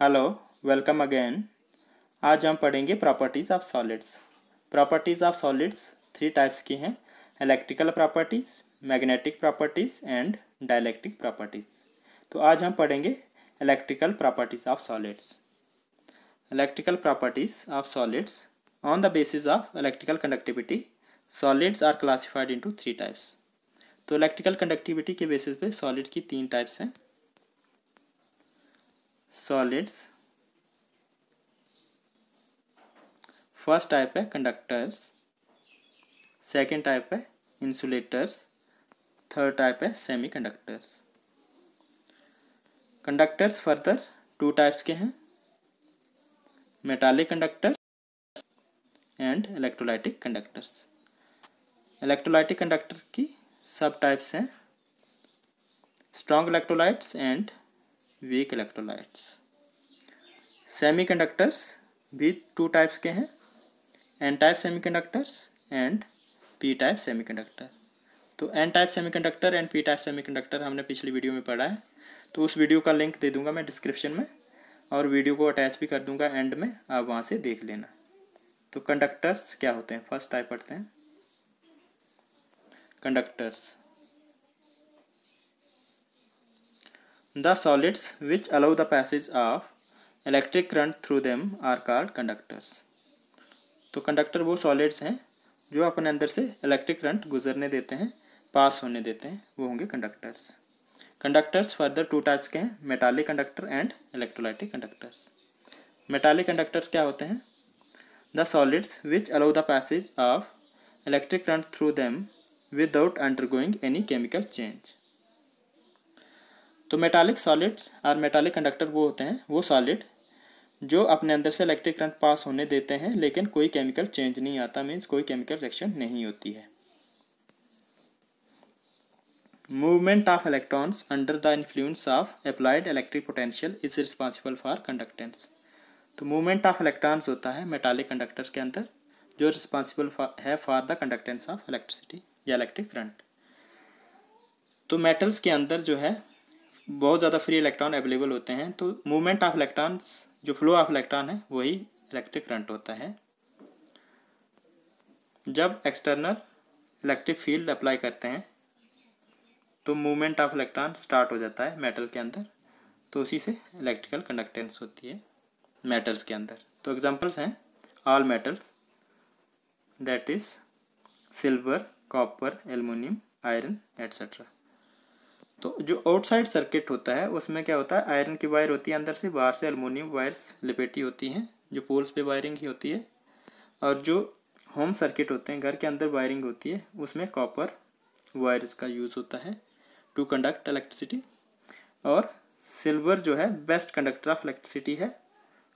Hello welcome again आज हम पढ़ेंगे properties of solids properties of solids three types की हैं electrical properties magnetic properties and dielectric properties तो आज हम पढ़ेंगे electrical properties of solids electrical properties of solids on the basis of electrical conductivity solids are classified into three types तो electrical conductivity के basis पे solid की तीन types हैं सॉलिड्स फर्स्ट टाइप है कंडक्टर्स सेकेंड टाइप है insulators third type है semiconductors conductors further two types के हैं metallic conductors and electrolytic conductors electrolytic conductor की सब टाइप्स हैं strong electrolytes and weak electrolytes semiconductors भी टू टाइप्स के हैं N type semiconductors and P type semiconductor तो N type semiconductor and P type semiconductor हमने पिछली वीडियो में पढ़ा है तो उस वीडियो का लिंक दे दूंगा मैं डिस्क्रिप्शन में और वीडियो को अटैच भी कर दूंगा एंड में आप वहाँ से देख लेना तो कंडक्टर्स क्या होते हैं फर्स्ट टाइप पढ़ते हैं conductors the solids which allow the passage of electric current through them are called conductors. तो कंडक्टर वो सॉलिड्स हैं जो अपने अंदर से इलेक्ट्रिक करंट गुजरने देते हैं पास होने देते हैं वो होंगे conductors conductors further two types के हैं metallic conductor and electrolytic conductors metallic conductors क्या होते हैं the solids which allow the passage of electric current through them without undergoing any chemical change तो मेटालिक सॉलिड्स और मेटालिक कंडक्टर वो होते हैं वो सॉलिड जो अपने अंदर से इलेक्ट्रिक करंट पास होने देते हैं लेकिन कोई केमिकल चेंज नहीं आता मीन्स कोई केमिकल रिएक्शन नहीं होती है movement of electrons under the influence of applied electric potential is responsible for conductance तो मूवमेंट ऑफ इलेक्ट्रॉन्स होता है मेटालिक कंडक्टर्स के अंदर जो रिस्पॉन्सिबल है for the conductance of electricity या इलेक्ट्रिक करंट तो मेटल्स के अंदर जो है बहुत ज़्यादा फ्री इलेक्ट्रॉन अवेलेबल होते हैं तो मूवमेंट ऑफ इलेक्ट्रॉन्स जो फ्लो ऑफ इलेक्ट्रॉन है वही इलेक्ट्रिक करंट होता है जब एक्सटर्नल इलेक्ट्रिक फील्ड अप्लाई करते हैं तो मूवमेंट ऑफ इलेक्ट्रॉन स्टार्ट हो जाता है मेटल के अंदर तो उसी से इलेक्ट्रिकल कंडक्टेंस होती है मेटल्स के अंदर तो एग्जांपल्स हैं all metals that is silver copper aluminium iron etcetera तो जो आउटसाइड सर्किट होता है उसमें क्या होता है आयरन की वायर होती है अंदर से बाहर से अलमोनियम वायर्स लपेटी होती हैं जो पोल्स पे वायरिंग ही होती है और जो होम सर्किट होते हैं घर के अंदर वायरिंग होती है उसमें कॉपर वायर्स का यूज़ होता है टू कंडक्ट इलेक्ट्रिसिटी और सिल्वर जो है बेस्ट कंडक्टर ऑफ इलेक्ट्रिसिटी है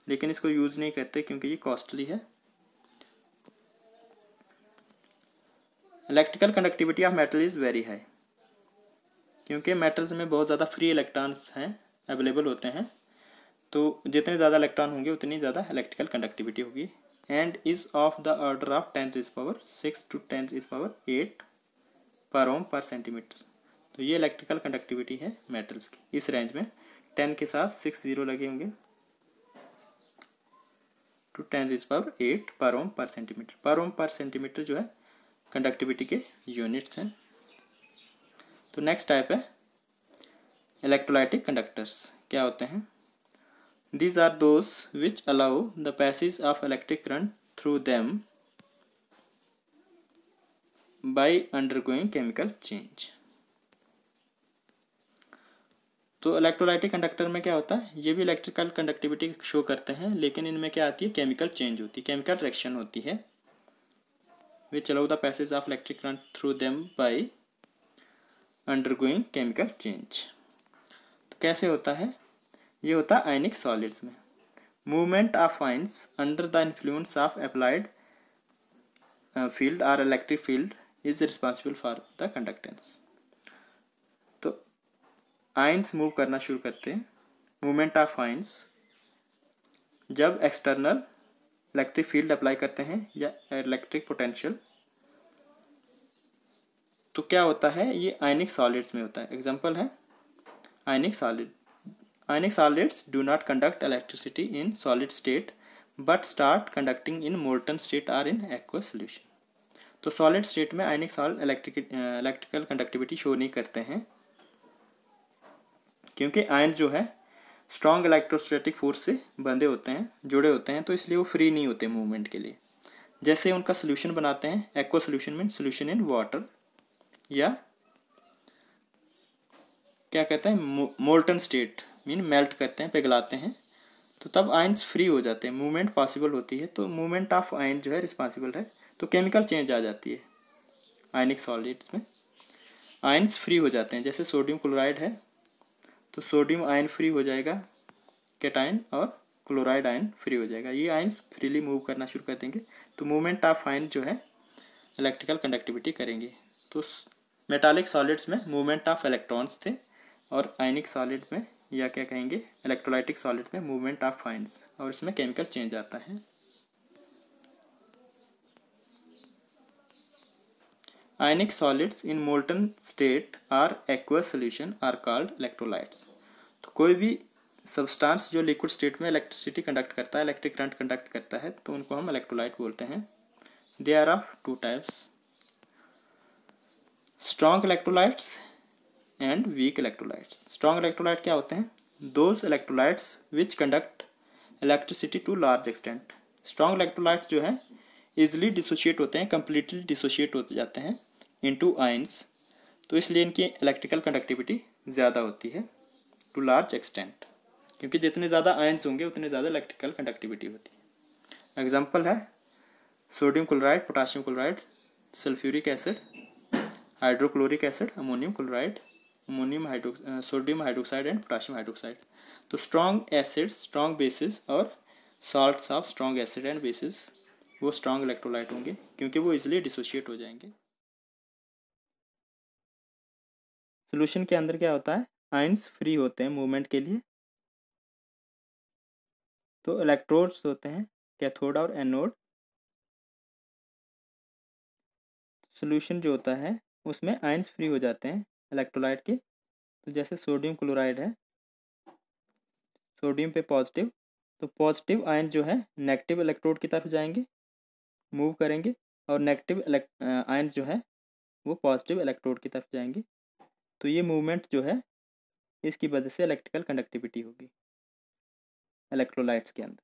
लेकिन इसको यूज़ नहीं करते क्योंकि ये कॉस्टली है electrical conductivity of metal is very high क्योंकि मेटल्स में बहुत ज़्यादा फ्री इलेक्ट्रॉन्स हैं अवेलेबल होते हैं तो जितने ज़्यादा इलेक्ट्रॉन होंगे उतनी ज़्यादा इलेक्ट्रिकल कंडक्टिविटी होगी and is of the order of tenth is power six to tenth is power eight per ohm per centimetre तो ये इलेक्ट्रिकल कंडक्टिविटी है मेटल्स की इस रेंज में टेन के साथ सिक्स जीरो लगे होंगे to ten is power eight per ohm per centimetre पर ओम पर सेंटीमीटर जो है कंडक्टिविटी के यूनिट्स हैं तो नेक्स्ट टाइप है इलेक्ट्रोलाइटिक कंडक्टर्स क्या होते हैं these are those which allow the passage of electric current through them by undergoing chemical change तो इलेक्ट्रोलाइटिक कंडक्टर में क्या होता है ये भी इलेक्ट्रिकल कंडक्टिविटी शो करते हैं लेकिन इनमें क्या आती है केमिकल चेंज होती है केमिकल रिएक्शन होती है which allow the passage of electric current through them by undergoing chemical change तो कैसे होता है ये होता है आयनिक सॉलिड्स में movement of ions under the influence of applied field और electric field is responsible for the conductance तो आइंस मूव करना शुरू करते हैं मूवमेंट ऑफ आइंस जब एक्सटर्नल इलेक्ट्रिक फील्ड अप्लाई करते हैं या इलेक्ट्रिक पोटेंशियल तो क्या होता है ये आयनिक सॉलिड्स में होता है एग्जाम्पल है ionic solid ionic solids do not conduct electricity in solid state but start conducting in molten state or in aqua solution तो सॉलिड स्टेट में ionic salt electric electrical conductivity show नहीं करते हैं क्योंकि आयन जो है strong electrostatic force से बंधे होते हैं जुड़े होते हैं तो इसलिए वो फ्री नहीं होते मूवमेंट के लिए जैसे उनका सोल्यूशन बनाते हैं एक्वा सोल्यूशन में सोल्यूशन इन वाटर या क्या कहते हैं मोल्टन स्टेट मीन मेल्ट करते हैं पिघलाते हैं तो तब आइंस फ्री हो जाते हैं मूवमेंट पॉसिबल होती है तो मूवमेंट ऑफ आइन जो है रिस्पॉन्सिबल है तो केमिकल चेंज आ जाती है आयनिक सॉलिड्स में आयंस फ्री हो जाते हैं जैसे सोडियम क्लोराइड है तो सोडियम आयन फ्री हो जाएगा कैटायन और क्लोराइड आयन फ्री हो जाएगा ये आयन्स फ्रीली मूव करना शुरू कर देंगे तो मूवमेंट ऑफ आयन जो है इलेक्ट्रिकल कंडक्टिविटी करेंगे तो मेटालिक सॉलिड्स में मूवमेंट ऑफ इलेक्ट्रॉन्स थे और आयनिक सॉलिड में या क्या कहेंगे इलेक्ट्रोलाइटिक सॉलिड में मूवमेंट ऑफ आइंस और इसमें केमिकल चेंज आता है ionic solids in molten state or aqueous solution are called electrolytes तो कोई भी सब्सटेंस जो लिक्विड स्टेट में इलेक्ट्रिसिटी कंडक्ट करता है इलेक्ट्रिक करंट कंडक्ट करता है तो उनको हम इलेक्ट्रोलाइट बोलते हैं they are of two types strong electrolytes and weak electrolytes strong electrolyte क्या होते हैं those electrolytes which conduct electricity to large extent strong electrolytes जो है ईजिली डिसोशिएट होते हैं कम्प्लीटली डिसोशिएट होते जाते हैं टू आइंस तो इसलिए इनकी इलेक्ट्रिकल कंडक्टिविटी ज़्यादा होती है टू लार्ज एक्सटेंट क्योंकि जितने ज़्यादा आयंस होंगे उतने ज़्यादा इलेक्ट्रिकल कंडक्टिविटी होती है एग्जाम्पल है sodium chloride potassium chloride sulphuric acid hydrochloric acid ammonium chloride ammonium hydro sodium hydroxide and potassium hydroxide तो स्ट्रॉन्ग एसिड स्ट्रॉन्ग बेसिस और salts of strong acid and bases वो strong electrolyte होंगे क्योंकि वो easily dissociate हो जाएंगे solution के अंदर क्या होता है आइंस फ्री होते हैं मूवमेंट के लिए तो इलेक्ट्रोड्स होते हैं कैथोड और एनोड सोल्यूशन जो होता है उसमें आयंस फ्री हो जाते हैं इलेक्ट्रोलाइट के तो जैसे सोडियम क्लोराइड है सोडियम पे पॉजिटिव तो पॉजिटिव आयन जो है नेगेटिव इलेक्ट्रोड की तरफ जाएंगे मूव करेंगे और नेगेटिव आयन जो है वो पॉजिटिव इलेक्ट्रोड की तरफ जाएंगे तो ये मूवमेंट जो है इसकी वजह से इलेक्ट्रिकल कंडक्टिविटी होगी इलेक्ट्रोलाइट्स के अंदर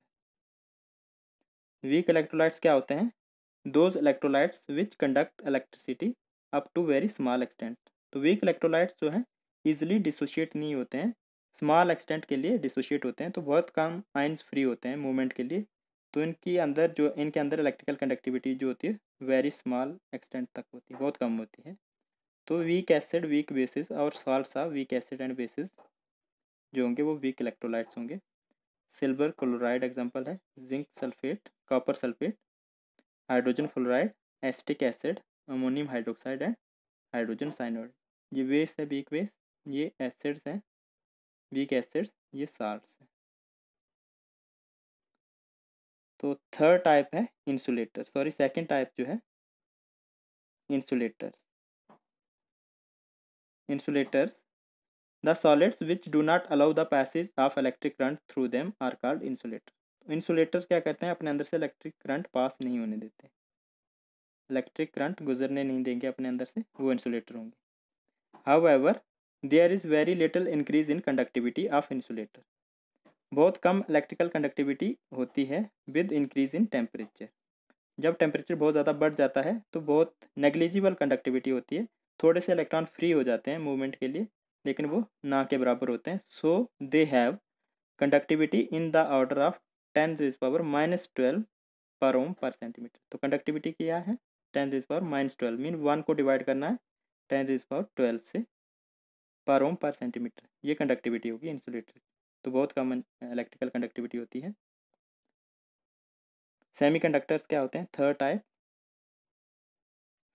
वीक इलेक्ट्रोलाइट्स क्या होते हैं those electrolytes which conduct electricity up to very small extent तो वीक इलेक्ट्रोलाइट्स जो हैं ईजिली डिसोशिएट नहीं होते हैं स्मॉल एक्सटेंट के लिए डिसोशिएट होते हैं तो बहुत कम आइंस फ्री होते हैं मूवमेंट के लिए तो इनके अंदर जो इनके अंदर इलेक्ट्रिकल कंडक्टिविटी जो होती है वेरी स्मॉल एक्सटेंट तक होती है बहुत कम होती है तो वीक एसिड वीक बेसिस और salt weak acid and bases जो होंगे वो वीक इलेक्ट्रोलाइट्स होंगे सिल्वर क्लोराइड एग्जांपल है zinc sulphate copper sulphate hydrogen fluoride acetic acid ammonium hydroxide है हाइड्रोजन साइनोइड ये वेस है वीक वेस ये एसिड्स हैं वीक एसिड्स ये साल्ट तो है तो थर्ड टाइप है इंसुलेटर सॉरी सेकेंड टाइप जो है insulators insulators the solids which do not allow the passage of electric current through them are called insulator insulators क्या कहते हैं अपने अंदर से इलेक्ट्रिक करंट पास नहीं होने देते इलेक्ट्रिक करंट गुजरने नहीं देंगे अपने अंदर से वो इंसुलेटर होंगे however there is very little increase in conductivity of insulator बहुत कम इलेक्ट्रिकल कंडक्टिविटी होती है विद इंक्रीज इन टेम्परेचर जब टेम्परेचर बहुत ज़्यादा बढ़ जाता है तो बहुत नेग्लिजिबल कंडक्टिविटी होती है थोड़े से इलेक्ट्रॉन फ्री हो जाते हैं मूवमेंट के लिए लेकिन वो ना के बराबर होते हैं so they have conductivity in the order of ten power minus twelve per ohm per centimetre तो कंडक्टिविटी क्या है ten raise power minus twelve mean one को डिवाइड करना है टेन रिज पावर ट्वेल्व से पर ओम पर सेंटीमीटर ये conductivity होगी इंसुलेटर तो बहुत कॉमन इलेक्ट्रिकल कंडक्टिविटी होती है सेमीकंडक्टर्स क्या होते हैं थर्ड टाइप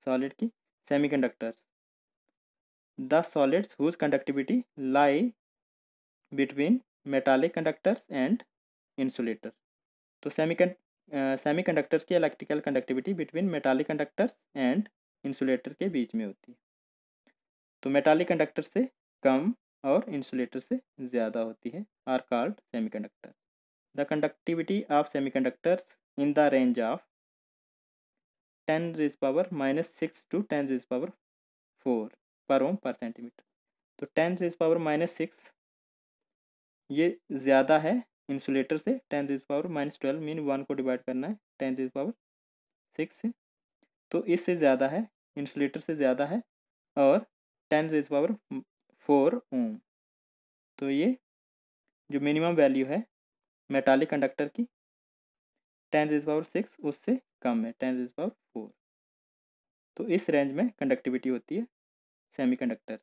सॉलिड की semi conductors the solids whose conductivity lie between metallic conductors and insulator तो सेमी सेमी कंडक्टर्स की electrical conductivity between metallic conductors and insulator के बीच में होती है तो मेटालिक कंडक्टर से कम और इंसुलेटर से ज़्यादा होती है are called conductor the conductivity of semi conductors in the range of ten raise power minus six to ten raise power four per ohm per centimetre तो ten raise power minus six ये ज़्यादा है insulator से ten raise power minus twelve mean one को divide करना है ten raise power six से तो इससे ज़्यादा है इंसुलेटर से ज़्यादा है और ten raise power four ohm तो ये जो मिनिमम वैल्यू है मेटालिक कंडक्टर की टेन रेज पावर सिक्स उससे कम है टेन रेज पावर फोर तो इस रेंज में कंडक्टिविटी होती है semi conductor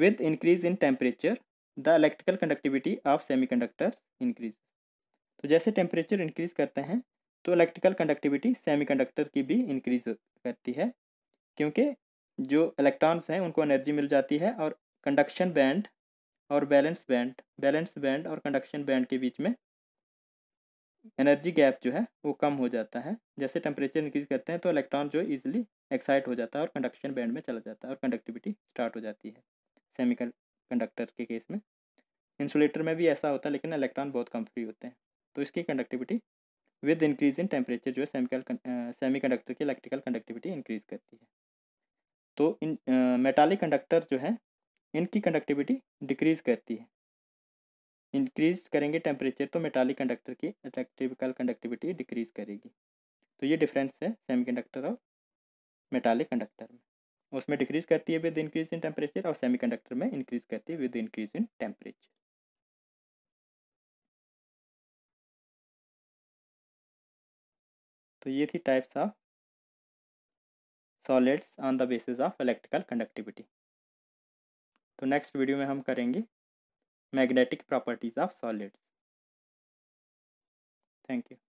with increase in temperature the electrical conductivity of semi conductors increase तो जैसे टेम्परेचर इंक्रीज करते हैं तो इलेक्ट्रिकल कंडक्टिविटी कंडक्टर की भी इंक्रीज करती है क्योंकि जो इलेक्ट्रॉन्स हैं उनको एनर्जी मिल जाती है और कंडक्शन बैंड और बैलेंस बैंड बैलेंस बैंड और कंडक्शन बैंड के बीच में एनर्जी गैप जो है वो कम हो जाता है जैसे टेम्परेचर इंक्रीज करते हैं तो इलेक्ट्रॉन जो इजीली एक्साइट हो जाता है और कंडक्शन बैंड में चला जाता है और कंडक्टिविटी स्टार्ट हो जाती है सेमी कंडक्टर के केस में इंसुलेटर में भी ऐसा होता है लेकिन इलेक्ट्रॉन बहुत कम फ्री होते हैं तो इसकी conductivity with increase in temperature जो है सेमिकल सेमी कंडक्टर की इलेक्ट्रिकल कंडक्टिविटी इंक्रीज करती है तो इन मेटालिक कंडक्टर जो है इनकी कंडक्टिविटी डिक्रीज करती है इंक्रीज करेंगे टेम्परेचर तो मेटालिक कंडक्टर की इलेक्ट्रिकल कंडक्टिविटी डिक्रीज करेगी तो ये डिफरेंस है कंडक्टर और मेटालिक कंडक्टर में उसमें डिक्रीज करती है विद इंक्रीज इन टेम्परेचर और कंडक्टर में इंक्रीज करती है विद इंक्रीज इन टेम्परेचर तो ये थी types of solids on the basis of electrical conductivity तो नेक्स्ट वीडियो में हम करेंगे magnetic properties of solids thank you